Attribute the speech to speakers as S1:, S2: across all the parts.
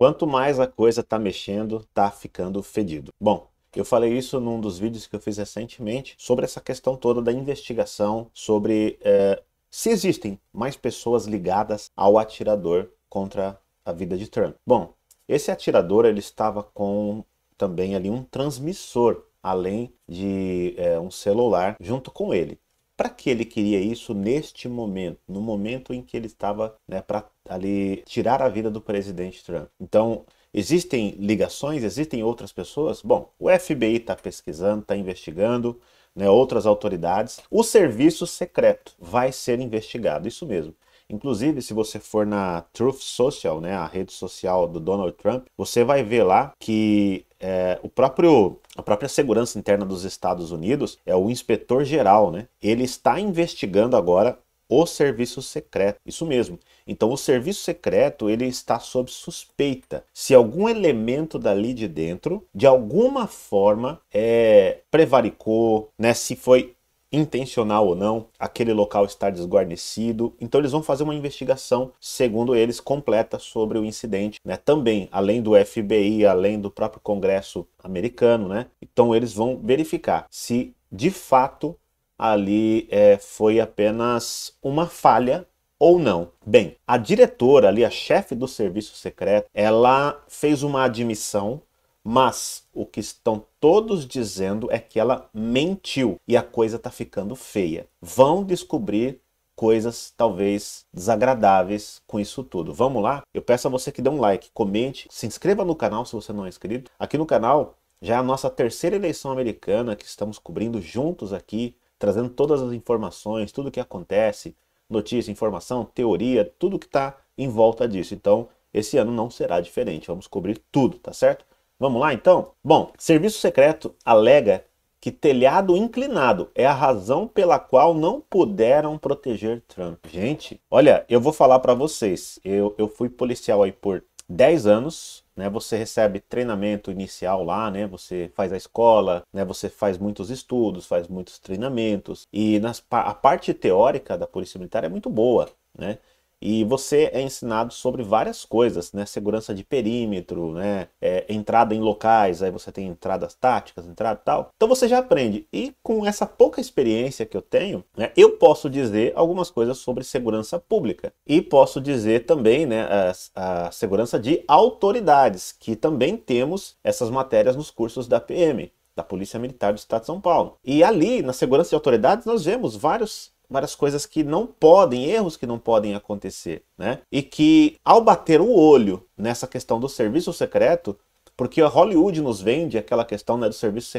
S1: Quanto mais a coisa está mexendo, está ficando fedido. Bom, eu falei isso num dos vídeos que eu fiz recentemente sobre essa questão toda da investigação sobre é, se existem mais pessoas ligadas ao atirador contra a vida de Trump. Bom, esse atirador ele estava com também ali um transmissor além de é, um celular junto com ele. Para que ele queria isso neste momento, no momento em que ele estava né, para ali tirar a vida do presidente Trump? Então, existem ligações, existem outras pessoas? Bom, o FBI está pesquisando, está investigando, né, outras autoridades. O serviço secreto vai ser investigado, isso mesmo. Inclusive, se você for na Truth Social, né, a rede social do Donald Trump, você vai ver lá que é, o próprio a própria segurança interna dos Estados Unidos é o inspetor geral, né? Ele está investigando agora o serviço secreto. Isso mesmo. Então o serviço secreto ele está sob suspeita se algum elemento dali de dentro de alguma forma é, prevaricou, né? Se foi intencional ou não, aquele local estar desguarnecido. Então eles vão fazer uma investigação, segundo eles, completa sobre o incidente, né? Também, além do FBI, além do próprio Congresso americano, né? Então eles vão verificar se de fato ali é, foi apenas uma falha ou não. Bem, a diretora ali, a chefe do serviço secreto, ela fez uma admissão mas o que estão todos dizendo é que ela mentiu e a coisa está ficando feia. Vão descobrir coisas talvez desagradáveis com isso tudo. Vamos lá? Eu peço a você que dê um like, comente, se inscreva no canal se você não é inscrito. Aqui no canal já é a nossa terceira eleição americana que estamos cobrindo juntos aqui, trazendo todas as informações, tudo que acontece, notícia, informação, teoria, tudo que está em volta disso. Então, esse ano não será diferente. Vamos cobrir tudo, tá certo? Vamos lá então? Bom, Serviço Secreto alega que telhado inclinado é a razão pela qual não puderam proteger Trump. Gente, olha, eu vou falar para vocês. Eu, eu fui policial aí por 10 anos, né? Você recebe treinamento inicial lá, né? Você faz a escola, né? Você faz muitos estudos, faz muitos treinamentos e nas, a parte teórica da polícia militar é muito boa, né? e você é ensinado sobre várias coisas, né? Segurança de perímetro, né? É, entrada em locais, aí você tem entradas táticas, entrada tal. Então você já aprende. E com essa pouca experiência que eu tenho, né, eu posso dizer algumas coisas sobre segurança pública e posso dizer também, né, a, a segurança de autoridades, que também temos essas matérias nos cursos da PM da Polícia Militar do Estado de São Paulo. E ali, na segurança de autoridades, nós vemos vários várias coisas que não podem, erros que não podem acontecer, né? E que ao bater o olho nessa questão do serviço secreto, porque a Hollywood nos vende aquela questão né, do serviço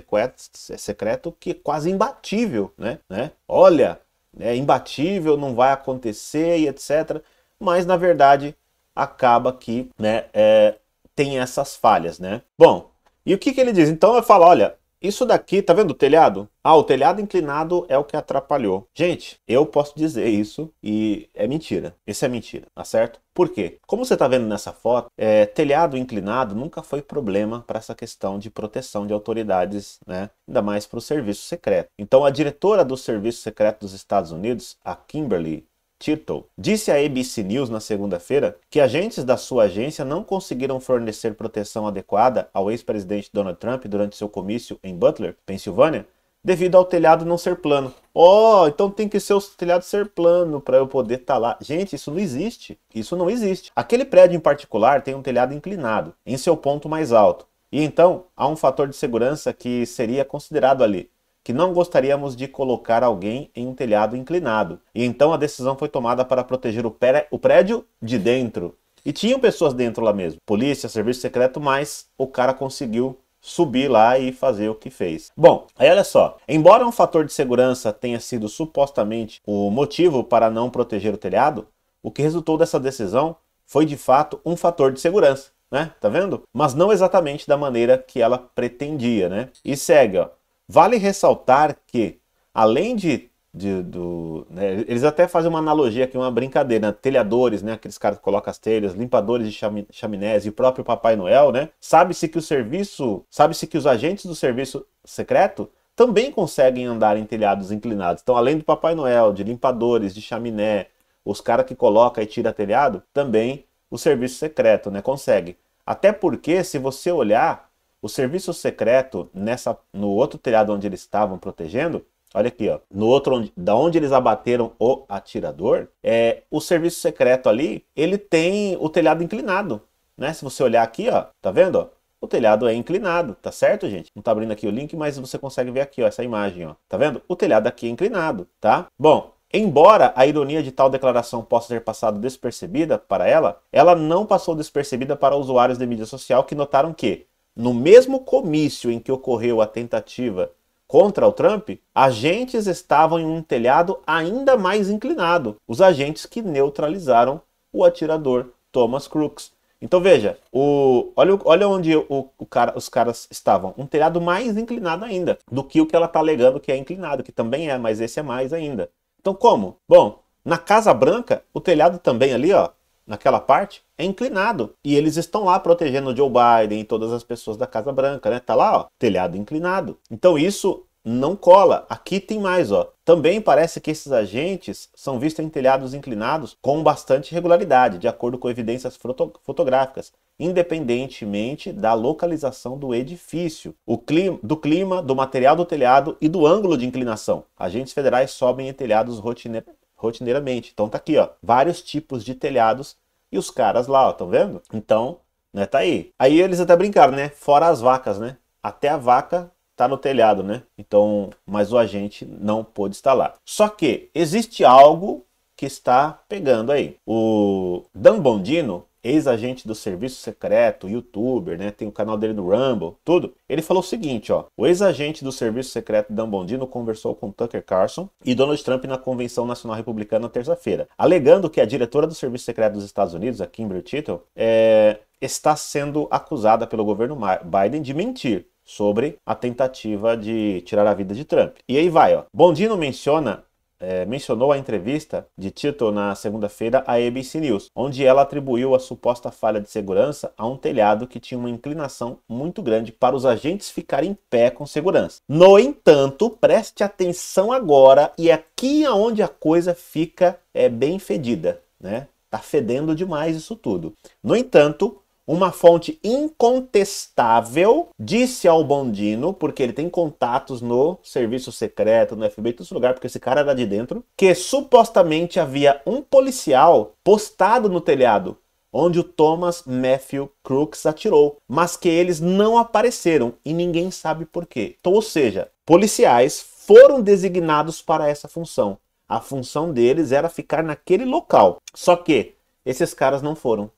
S1: secreto que é quase imbatível, né? né? Olha, né, é imbatível, não vai acontecer e etc. Mas na verdade acaba que né, é, tem essas falhas, né? Bom, e o que, que ele diz? Então eu falo, olha, isso daqui, tá vendo o telhado? Ah, o telhado inclinado é o que atrapalhou. Gente, eu posso dizer isso e é mentira. Isso é mentira, tá certo? Por quê? Como você está vendo nessa foto, é, telhado inclinado nunca foi problema para essa questão de proteção de autoridades, né? ainda mais para o serviço secreto. Então, a diretora do Serviço Secreto dos Estados Unidos, a Kimberly Tittle, disse à ABC News na segunda-feira que agentes da sua agência não conseguiram fornecer proteção adequada ao ex-presidente Donald Trump durante seu comício em Butler, Pensilvânia, devido ao telhado não ser plano. Oh, então tem que ser o telhado ser plano para eu poder estar tá lá. Gente, isso não existe. Isso não existe. Aquele prédio em particular tem um telhado inclinado, em seu ponto mais alto. E então há um fator de segurança que seria considerado ali que não gostaríamos de colocar alguém em um telhado inclinado. E então a decisão foi tomada para proteger o, o prédio de dentro. E tinham pessoas dentro lá mesmo, polícia, serviço secreto, mas o cara conseguiu subir lá e fazer o que fez. Bom, aí olha só, embora um fator de segurança tenha sido supostamente o motivo para não proteger o telhado, o que resultou dessa decisão foi de fato um fator de segurança, né? Tá vendo? Mas não exatamente da maneira que ela pretendia, né? E segue, ó. Vale ressaltar que, além de. de do, né, eles até fazem uma analogia aqui, uma brincadeira, né? telhadores, né? aqueles caras que colocam as telhas, limpadores de chaminés e o próprio Papai Noel, né? Sabe-se que o serviço. Sabe-se que os agentes do serviço secreto também conseguem andar em telhados inclinados. Então, além do Papai Noel, de limpadores, de chaminé, os caras que coloca e tira telhado, também o serviço secreto, né? Consegue. Até porque, se você olhar, o serviço secreto, nessa, no outro telhado onde eles estavam protegendo, olha aqui, ó, no outro, onde, da onde eles abateram o atirador, é, o serviço secreto ali, ele tem o telhado inclinado, né? Se você olhar aqui, ó, tá vendo? Ó? O telhado é inclinado, tá certo, gente? Não tá abrindo aqui o link, mas você consegue ver aqui, ó, essa imagem, ó. Tá vendo? O telhado aqui é inclinado, tá? Bom, Embora a ironia de tal declaração possa ter passado despercebida para ela, ela não passou despercebida para usuários de mídia social que notaram que no mesmo comício em que ocorreu a tentativa contra o Trump, agentes estavam em um telhado ainda mais inclinado, os agentes que neutralizaram o atirador Thomas Crooks. Então veja, o, olha, olha onde o, o cara, os caras estavam. Um telhado mais inclinado ainda do que o que ela está alegando que é inclinado, que também é, mas esse é mais ainda. Então como? Bom, na Casa Branca, o telhado também ali, ó, naquela parte é inclinado. E eles estão lá protegendo o Joe Biden e todas as pessoas da Casa Branca, né? Tá lá, ó, telhado inclinado. Então isso não cola. Aqui tem mais, ó. Também parece que esses agentes são vistos em telhados inclinados com bastante regularidade, de acordo com evidências foto fotográficas, independentemente da localização do edifício, clima, do clima, do material do telhado e do ângulo de inclinação. Agentes federais sobem em telhados rotine rotineiramente. Então tá aqui, ó, vários tipos de telhados e os caras lá, ó, estão vendo? Então, né, tá aí. Aí eles até brincaram, né? Fora as vacas, né? Até a vaca tá no telhado, né? Então, mas o agente não pôde estar lá. Só que existe algo que está pegando aí. O Dan Bondino ex-agente do serviço secreto, youtuber, né? Tem o canal dele no Rumble, tudo. Ele falou o seguinte, ó: "O ex-agente do serviço secreto Dan Bondino conversou com Tucker Carlson e Donald Trump na convenção nacional republicana terça-feira, alegando que a diretora do serviço secreto dos Estados Unidos, a Kimberly Tittle, é, está sendo acusada pelo governo Biden de mentir sobre a tentativa de tirar a vida de Trump. E aí vai, ó. Bondino menciona é, mencionou a entrevista de Tito na segunda-feira à ABC News, onde ela atribuiu a suposta falha de segurança a um telhado que tinha uma inclinação muito grande para os agentes ficarem em pé com segurança. No entanto, preste atenção agora e aqui é onde a coisa fica é bem fedida, né? Tá fedendo demais isso tudo. No entanto, uma fonte incontestável disse ao Bondino, porque ele tem contatos no serviço secreto, no FBI, em todo lugar, porque esse cara era de dentro, que supostamente havia um policial postado no telhado onde o Thomas Matthew Crooks atirou, mas que eles não apareceram e ninguém sabe por quê. Então, ou seja, policiais foram designados para essa função. A função deles era ficar naquele local. Só que esses caras não foram.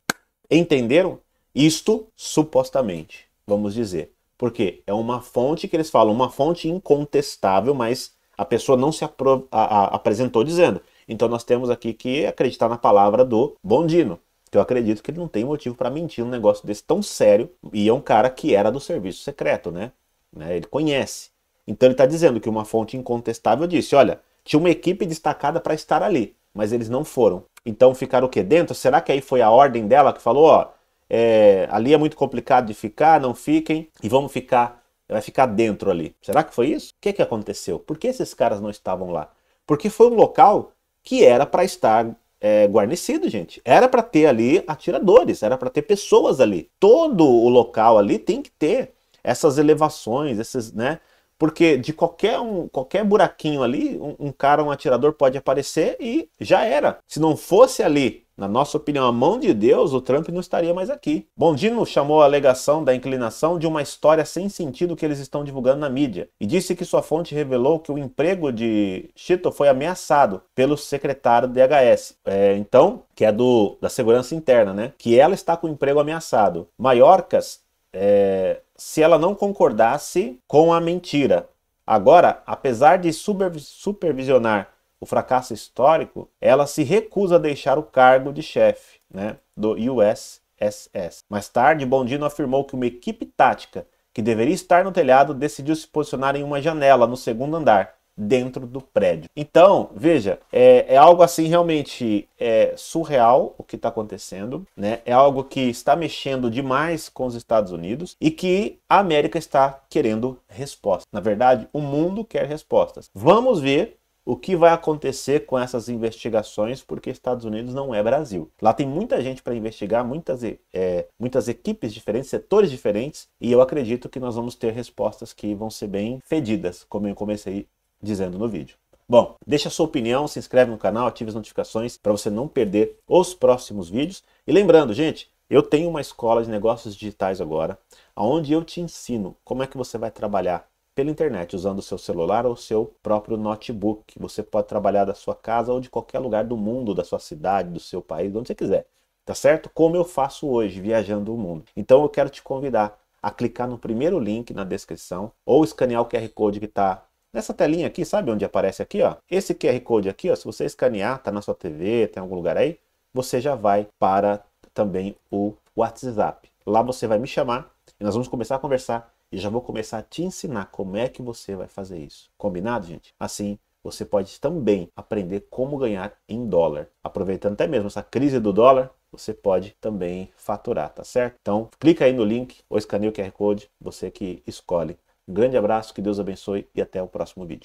S1: Entenderam? Isto supostamente, vamos dizer. Porque é uma fonte que eles falam, uma fonte incontestável, mas a pessoa não se a- a- apresentou dizendo. Então nós temos aqui que acreditar na palavra do Bondino. Que eu acredito que ele não tem motivo para mentir num negócio desse tão sério. E é um cara que era do serviço secreto, né? né? Ele conhece. Então ele está dizendo que uma fonte incontestável disse: olha, tinha uma equipe destacada para estar ali, mas eles não foram. Então ficaram o quê? Dentro? Será que aí foi a ordem dela que falou: ó, é, ali é muito complicado de ficar, não fiquem e vamos ficar, vai ficar dentro ali. Será que foi isso? O que, que aconteceu? Por que esses caras não estavam lá? Porque foi um local que era para estar é, guarnecido, gente. Era para ter ali atiradores, era para ter pessoas ali. Todo o local ali tem que ter essas elevações, esses, né? Porque de qualquer, um, qualquer buraquinho ali, um, um cara, um atirador pode aparecer e já era. Se não fosse ali na nossa opinião, a mão de Deus, o Trump não estaria mais aqui. Bondino chamou a alegação da inclinação de uma história sem sentido que eles estão divulgando na mídia e disse que sua fonte revelou que o emprego de Chito foi ameaçado pelo secretário do DHS. É, então, que é do da segurança interna, né? Que ela está com o emprego ameaçado. Maiorcas, é, se ela não concordasse com a mentira. Agora, apesar de supervisionar o fracasso histórico, ela se recusa a deixar o cargo de chefe né, do USSS. Mais tarde, Bondino afirmou que uma equipe tática que deveria estar no telhado decidiu se posicionar em uma janela no segundo andar, dentro do prédio. Então, veja, é, é algo assim realmente é, surreal o que está acontecendo, né? É algo que está mexendo demais com os Estados Unidos e que a América está querendo respostas. Na verdade, o mundo quer respostas. Vamos ver o que vai acontecer com essas investigações, porque Estados Unidos não é Brasil. Lá tem muita gente para investigar, muitas, é, muitas equipes diferentes, setores diferentes, e eu acredito que nós vamos ter respostas que vão ser bem fedidas, como eu comecei dizendo no vídeo. Bom, deixa a sua opinião, se inscreve no canal, ative as notificações para você não perder os próximos vídeos. E lembrando, gente, eu tenho uma escola de negócios digitais agora, onde eu te ensino como é que você vai trabalhar pela internet, usando seu celular ou seu próprio notebook. Você pode trabalhar da sua casa ou de qualquer lugar do mundo, da sua cidade, do seu país, de onde você quiser. Tá certo? Como eu faço hoje, viajando o mundo. Então eu quero te convidar a clicar no primeiro link na descrição ou escanear o QR Code que está nessa telinha aqui, sabe onde aparece aqui, ó? Esse QR Code aqui, ó, se você escanear, tá na sua TV, tem algum lugar aí, você já vai para também o WhatsApp. Lá você vai me chamar e nós vamos começar a conversar e já vou começar a te ensinar como é que você vai fazer isso. Combinado, gente? Assim, você pode também aprender como ganhar em dólar. Aproveitando até mesmo essa crise do dólar, você pode também faturar, tá certo? Então, clica aí no link ou escaneia o QR Code, você que escolhe. Um grande abraço, que Deus abençoe e até o próximo vídeo.